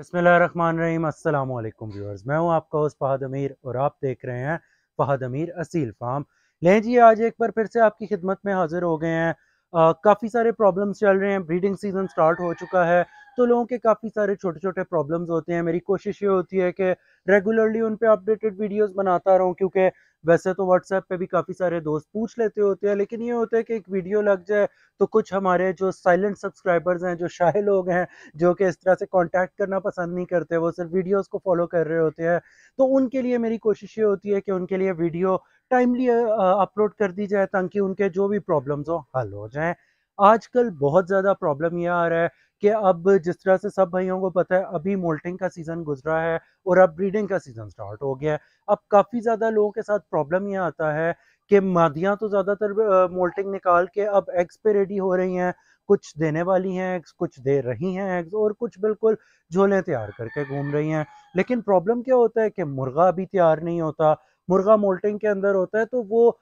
बसमीम व्यूअर्स मैं हूं आपका उस फहद अमीर और आप देख रहे हैं फहद अमीर असील फार्म लें जी आज एक बार फिर से आपकी खिदमत में हाजिर हो गए हैं काफ़ी सारे प्रॉब्लम्स चल रहे हैं ब्रीडिंग सीज़न स्टार्ट हो चुका है तो लोगों के काफ़ी सारे छोटे छोटे प्रॉब्लम्स होते हैं मेरी कोशिश ये होती है कि रेगुलरली उन पर अपडेटेड वीडियोज़ बनाता रहूँ क्योंकि वैसे तो व्हाट्सएप पे भी काफ़ी सारे दोस्त पूछ लेते होते हैं लेकिन ये होता है कि एक वीडियो लग जाए तो कुछ हमारे जो साइलेंट सब्सक्राइबर्स हैं जो शाह लोग हैं जो कि इस तरह से कॉन्टैक्ट करना पसंद नहीं करते वो सिर्फ वीडियोज़ को फॉलो कर रहे होते हैं तो उनके लिए मेरी कोशिश ये होती है कि उनके लिए वीडियो टाइमली अपलोड कर दी जाए ताकि उनके जो भी प्रॉब्लम्स हो हल हो जाएँ आजकल बहुत ज़्यादा प्रॉब्लम यह आ रहा है कि अब जिस तरह से सब भाइयों को पता है अभी मोल्टिंग का सीज़न गुजरा है और अब ब्रीडिंग का सीज़न स्टार्ट हो गया है अब काफ़ी ज़्यादा लोगों के साथ प्रॉब्लम ये आता है कि मादियाँ तो ज़्यादातर मोल्टिंग निकाल के अब एग्स पे रेडी हो रही हैं कुछ देने वाली हैं एग्स कुछ दे रही हैं एग्स और कुछ बिल्कुल झोले तैयार करके घूम रही हैं लेकिन प्रॉब्लम क्या होता है कि मुर्गा अभी तैयार नहीं होता मुर्गा मोल्टिंग के अंदर होता है तो वो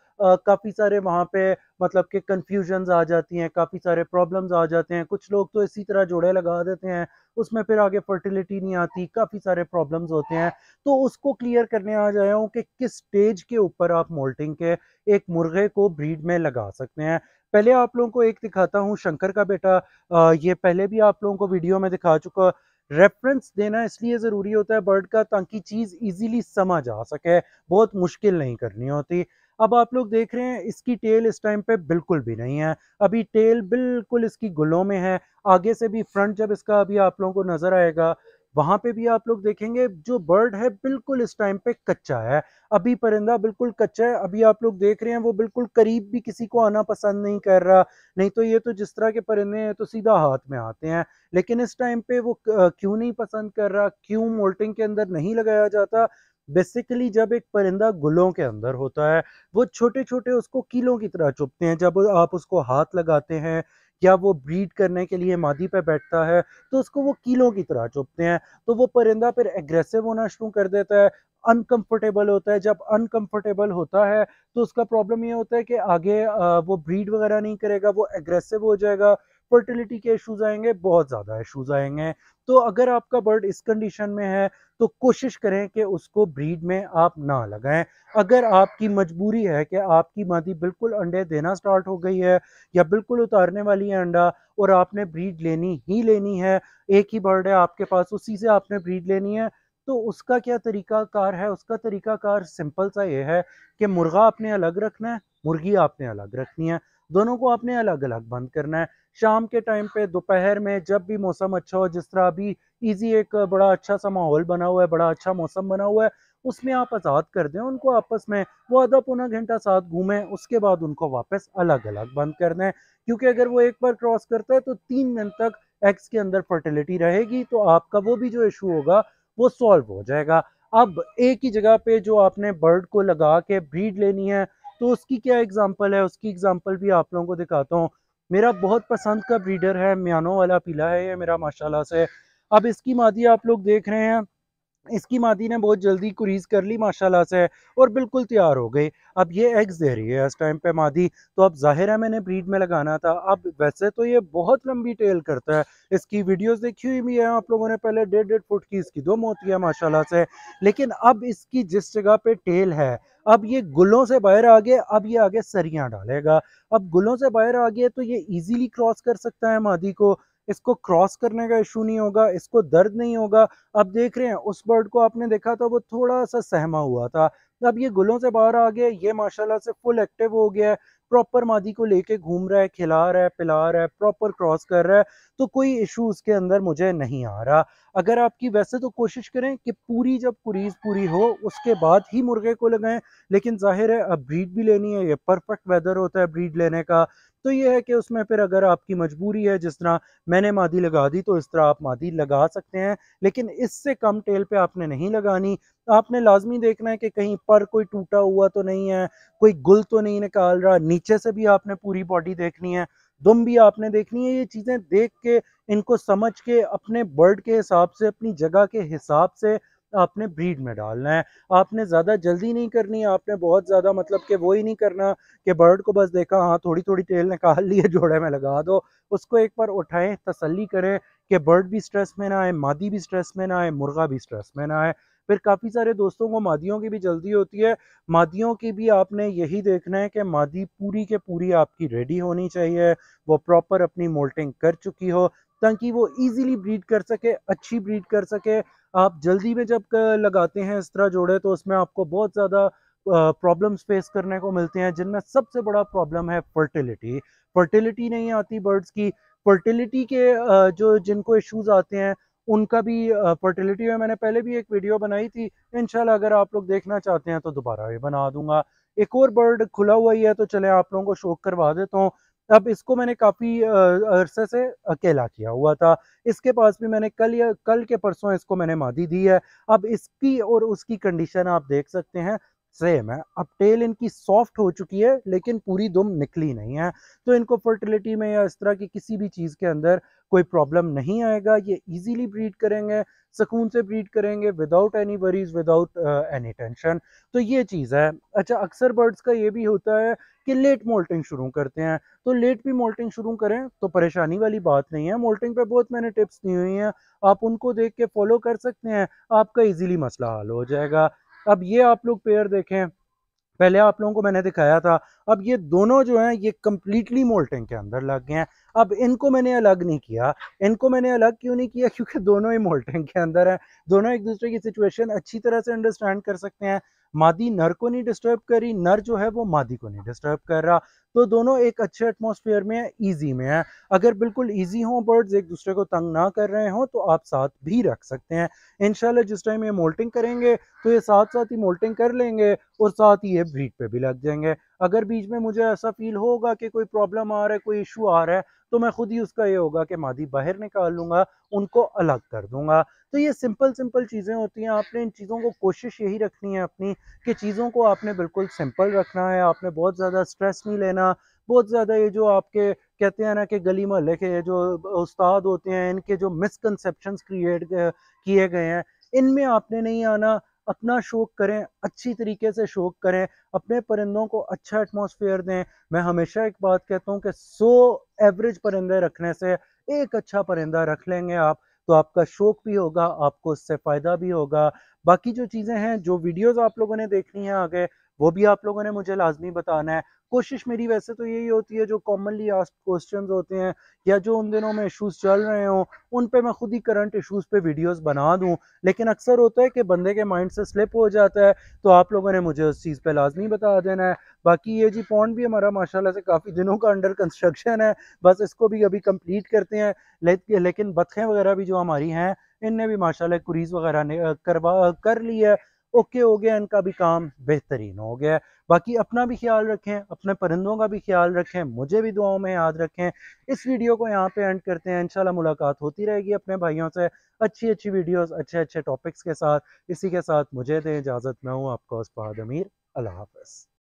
काफ़ी सारे वहाँ पे मतलब कि कन्फ्यूजन आ जाती हैं काफ़ी सारे प्रॉब्लम्स आ जाते हैं कुछ लोग तो इसी तरह जोड़े लगा देते हैं उसमें फिर आगे फर्टिलिटी नहीं आती काफ़ी सारे प्रॉब्लम्स होते हैं तो उसको क्लियर करने आ जाया हूँ कि किस स्टेज के ऊपर आप मोल्टिंग के एक मुर्गे को ब्रीड में लगा सकते हैं पहले आप लोगों को एक दिखाता हूँ शंकर का बेटा आ, ये पहले भी आप लोगों को वीडियो में दिखा चुका रेफरेंस देना इसलिए ज़रूरी होता है बर्ड का ताकि चीज़ इजीली समझ आ सके बहुत मुश्किल नहीं करनी होती अब आप लोग देख रहे हैं इसकी टेल इस टाइम पे बिल्कुल भी नहीं है अभी टेल बिल्कुल इसकी गुलों में है आगे से भी फ्रंट जब इसका अभी आप लोगों को नज़र आएगा वहां पे भी आप लोग देखेंगे जो बर्ड है बिल्कुल इस टाइम पे कच्चा है अभी परिंदा बिल्कुल कच्चा है अभी आप लोग देख रहे हैं वो बिल्कुल करीब भी किसी को आना पसंद नहीं कर रहा नहीं तो ये तो जिस तरह के परिंदे हैं तो सीधा हाथ में आते हैं लेकिन इस टाइम पे वो क्यों नहीं पसंद कर रहा क्यों मोल्टिंग के अंदर नहीं लगाया जाता बेसिकली जब एक परिंदा गुलों के अंदर होता है वो छोटे छोटे उसको कीलों की तरह चुपते हैं जब आप उसको हाथ लगाते हैं या वो ब्रीड करने के लिए मादी पे बैठता है तो उसको वो कीलों की तरह चुपते हैं तो वो परिंदा फिर एग्रेसिव होना शुरू कर देता है अनकंफर्टेबल होता है जब अनकंफर्टेबल होता है तो उसका प्रॉब्लम ये होता है कि आगे वो ब्रीड वगैरह नहीं करेगा वो एग्रेसिव हो जाएगा फर्टिलिटी के इश्यूज आएंगे बहुत ज़्यादा इश्यूज आएंगे तो अगर आपका बर्ड इस कंडीशन में है तो कोशिश करें कि उसको ब्रीड में आप ना लगाएं अगर आपकी मजबूरी है कि आपकी मादी बिल्कुल अंडे देना स्टार्ट हो गई है या बिल्कुल उतारने वाली है अंडा और आपने ब्रीड लेनी ही लेनी है एक ही बर्ड है आपके पास उसी से आपने ब्रीड लेनी है तो उसका क्या तरीकाकार है उसका तरीकाकार सिंपल सा ये है कि मुर्गा आपने अलग रखना है मुर्गी आपने अलग रखनी है दोनों को आपने अलग अलग बंद करना है शाम के टाइम पे दोपहर में जब भी मौसम अच्छा हो जिस तरह अभी इजी एक बड़ा अच्छा सा माहौल बना हुआ है बड़ा अच्छा मौसम बना हुआ है उसमें आप आज़ाद कर दें उनको आपस में वो आधा पौना घंटा साथ घूमें उसके बाद उनको वापस अलग अलग बंद कर दें क्योंकि अगर वो एक बार क्रॉस करता है तो तीन दिन तक एक्स के अंदर फर्टिलिटी रहेगी तो आपका वो भी जो इशू होगा वो सॉल्व हो जाएगा अब एक ही जगह पे जो आपने बर्ड को लगा के ब्रीड लेनी है तो उसकी क्या एग्जांपल है उसकी एग्जांपल भी आप लोगों को दिखाता हूँ मेरा बहुत पसंद का ब्रीडर है म्यानो वाला पीला है ये मेरा माशाल्लाह से अब इसकी मादी आप लोग देख रहे हैं इसकी मादी ने बहुत जल्दी कुरीज कर ली माशाल्लाह से और बिल्कुल तैयार हो गई अब ये एग्स दे रही है इस टाइम पे मादी तो अब जाहिर है मैंने ब्रीड में लगाना था अब वैसे तो ये बहुत लंबी टेल करता है इसकी वीडियोस देखी हुई भी है आप लोगों ने पहले डेढ़ डेढ़ फुट की इसकी दो मोती है माशाला से लेकिन अब इसकी जिस जगह पर टेल है अब ये गुलों से बाहर आ गए अब ये आगे सरियाँ डालेगा अब गुलों से बाहर आ गए तो ये ईजिली क्रॉस कर सकता है मादी को इसको क्रॉस करने का इशू नहीं होगा इसको दर्द नहीं होगा अब देख रहे हैं उस बर्ड को आपने देखा था वो थोड़ा सा सहमा हुआ था अब ये गुलों से बाहर आ गया ये माशाल्लाह से फुल एक्टिव हो गया है प्रॉपर मादी को लेके घूम रहा है खिला रहा है पिला रहा है प्रॉपर क्रॉस कर रहा है तो कोई इशू उसके अंदर मुझे नहीं आ रहा अगर आपकी वैसे तो कोशिश करें कि पूरी जब कुरीज पूरी हो उसके बाद ही मुर्गे को लगाएं लेकिन जाहिर है अब ब्रीड भी लेनी है ये परफेक्ट वेदर होता है ब्रीड लेने का तो ये है कि उसमें फिर अगर आपकी मजबूरी है जिस तरह मैंने मादी लगा दी तो इस तरह आप मादी लगा सकते हैं लेकिन इससे कम टेल पे आपने नहीं लगानी आपने लाजमी देखना है कि कहीं पर कोई टूटा हुआ तो नहीं है कोई गुल तो नहीं निकाल रहा नीचे से भी आपने पूरी बॉडी देखनी है दुम भी आपने देखनी है ये चीज़ें देख के इनको समझ के अपने बर्ड के हिसाब से अपनी जगह के हिसाब से आपने ब्रीड में डालना है आपने ज़्यादा जल्दी नहीं करनी आपने बहुत ज़्यादा मतलब कि वो ही नहीं करना कि बर्ड को बस देखा हाँ थोड़ी थोड़ी तेल निकाल ली है जोड़े में लगा दो उसको एक बार उठाएं तसली करें कि बर्ड भी स्ट्रेस में ना आए मादी भी स्ट्रेस में ना आए मुर्गा भी स्ट्रेस में ना आए फिर काफ़ी सारे दोस्तों को मादियों की भी जल्दी होती है मादियों की भी आपने यही देखना है कि मादी पूरी के पूरी आपकी रेडी होनी चाहिए वो प्रॉपर अपनी मोल्टिंग कर चुकी हो ताकि वो इजीली ब्रीड कर सके अच्छी ब्रीड कर सके आप जल्दी में जब लगाते हैं इस तरह जोड़े तो उसमें आपको बहुत ज़्यादा प्रॉब्लम्स फेस करने को मिलते हैं जिनमें सबसे बड़ा प्रॉब्लम है फर्टिलिटी फर्टिलिटी नहीं आती बर्ड्स की फर्टिलिटी के जो जिनको इश्यूज़ आते हैं उनका भी फर्टिलिटी में मैंने पहले भी एक वीडियो बनाई थी इनशाला अगर आप लोग देखना चाहते हैं तो दोबारा भी बना दूंगा एक और बर्ड खुला हुआ ही है तो चले आप लोगों को शौक करवा देता हूँ अब इसको मैंने काफ़ी अरसे से अकेला किया हुआ था इसके पास भी मैंने कल या कल के परसों इसको मैंने मादी दी है अब इसकी और उसकी कंडीशन आप देख सकते हैं सेम है अब टेल इनकी सॉफ्ट हो चुकी है लेकिन पूरी दुम निकली नहीं है तो इनको फर्टिलिटी में या इस तरह की किसी भी चीज़ के अंदर कोई प्रॉब्लम नहीं आएगा ये इजीली ब्रीड करेंगे सुकून से ब्रीड करेंगे without any worries without any tension तो ये चीज़ है अच्छा अक्सर बर्ड्स का ये भी होता है कि लेट मोल्टिंग शुरू करते हैं तो लेट भी मोल्टिंग शुरू करें तो परेशानी वाली बात नहीं है मोल्टिंग पे बहुत मैंने टिप्स दी हुई हैं आप उनको देख के फॉलो कर सकते हैं आपका इजीली मसला हल हो जाएगा अब ये आप लोग पेयर देखें पहले आप लोगों को मैंने दिखाया था अब ये दोनों जो हैं ये कम्प्लीटली मोल्टिंग के अंदर लग गए हैं अब इनको मैंने अलग नहीं किया इनको मैंने अलग क्यों नहीं किया क्योंकि दोनों ही मोल्टिंग के अंदर हैं दोनों एक दूसरे की सिचुएशन अच्छी तरह से अंडरस्टैंड कर सकते हैं मादी नर को नहीं डिस्टर्ब करी नर जो है वो मादी को नहीं डिस्टर्ब कर रहा तो दोनों एक अच्छे एटमोसफियर में है ईजी में है अगर बिल्कुल ईजी हों बर्ड्स एक दूसरे को तंग ना कर रहे हों तो आप साथ भी रख सकते हैं इनशाला जिस टाइम ये मोल्टिंग करेंगे तो ये साथ साथ ही मोल्टिंग कर लेंगे और साथ ही ये ब्रीड पे भी लग जाएंगे अगर बीच में मुझे ऐसा फील होगा कि कोई प्रॉब्लम आ रहा है कोई इशू आ रहा है तो मैं खुद ही उसका ये होगा कि मादी बाहर निकाल लूँगा उनको अलग कर दूंगा तो ये सिंपल सिंपल चीज़ें होती हैं आपने इन चीज़ों को कोशिश यही रखनी है अपनी कि चीज़ों को आपने बिल्कुल सिंपल रखना है आपने बहुत ज़्यादा स्ट्रेस नहीं लेना बहुत ज़्यादा ये जो आपके कहते हैं ना कि गली मोहल्ले के जो उस्ताद होते हैं इनके जो मिसकनसेप्शन क्रिएट किए गए हैं इनमें आपने नहीं आना अपना शौक करें अच्छी तरीके से शौक करें अपने परिंदों को अच्छा एटमोसफियर दें मैं हमेशा एक बात कहता हूँ कि सौ एवरेज परिंदे रखने से एक अच्छा परिंदा रख लेंगे आप तो आपका शौक भी होगा आपको उससे फ़ायदा भी होगा बाकी जो चीज़ें हैं जो वीडियोज़ आप लोगों ने देखनी है आगे वो भी आप लोगों ने मुझे लाजमी बताना है कोशिश मेरी वैसे तो यही होती है जो कॉमनली आस्क क्वेश्चन होते हैं या जो उन दिनों में इशूज़ चल रहे हों उन पे मैं खुद ही करंट इशूज़ पे वीडियोस बना दूं लेकिन अक्सर होता है कि बंदे के माइंड से स्लिप हो जाता है तो आप लोगों ने मुझे उस चीज़ पे लाजमी बता देना है बाकी ये जी पॉन्ड भी हमारा माशाला से काफ़ी दिनों का अंडर कंस्ट्रक्शन है बस इसको भी अभी कम्प्लीट करते हैं लेकिन बतखें वगैरह भी जो हमारी हैं इनने भी माशाल्लाह कुरीज वगैरह ने करवा कर लिया है ओके हो गया इनका भी काम बेहतरीन हो गया बाकी अपना भी ख्याल रखें अपने परिंदों का भी ख्याल रखें मुझे भी दुआओं में याद रखें इस वीडियो को यहाँ पे एंड करते हैं इंशाल्लाह मुलाकात होती रहेगी अपने भाइयों से अच्छी अच्छी वीडियोस अच्छे अच्छे टॉपिक्स के साथ इसी के साथ मुझे दें इजाज़त मैं हूँ आपका उस अमीर अल्लाह हाफ